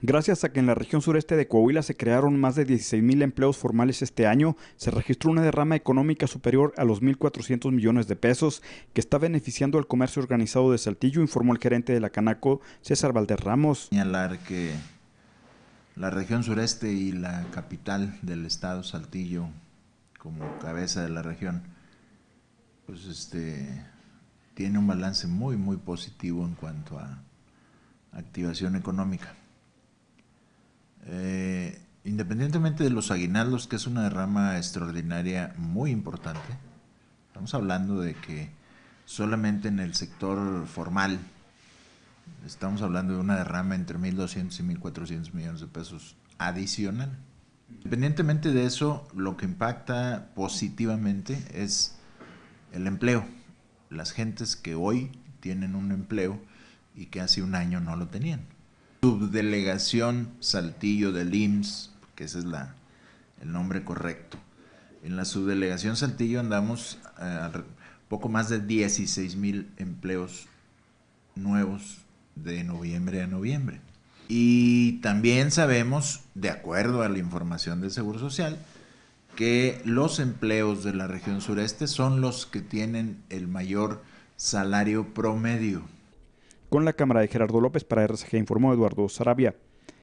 Gracias a que en la región sureste de Coahuila se crearon más de 16.000 empleos formales este año, se registró una derrama económica superior a los 1.400 millones de pesos que está beneficiando al comercio organizado de Saltillo, informó el gerente de la Canaco, César Valderramos. Ramos. Señalar que la región sureste y la capital del estado, Saltillo, como cabeza de la región, pues este tiene un balance muy muy positivo en cuanto a activación económica independientemente de los aguinaldos, que es una derrama extraordinaria muy importante, estamos hablando de que solamente en el sector formal estamos hablando de una derrama entre 1.200 y 1.400 millones de pesos adicional. Independientemente de eso, lo que impacta positivamente es el empleo. Las gentes que hoy tienen un empleo y que hace un año no lo tenían. Subdelegación Saltillo del IMSS que ese es la, el nombre correcto. En la subdelegación Saltillo andamos eh, a poco más de 16 mil empleos nuevos de noviembre a noviembre. Y también sabemos, de acuerdo a la información del Seguro Social, que los empleos de la región sureste son los que tienen el mayor salario promedio. Con la cámara de Gerardo López para RCG informó Eduardo Sarabia.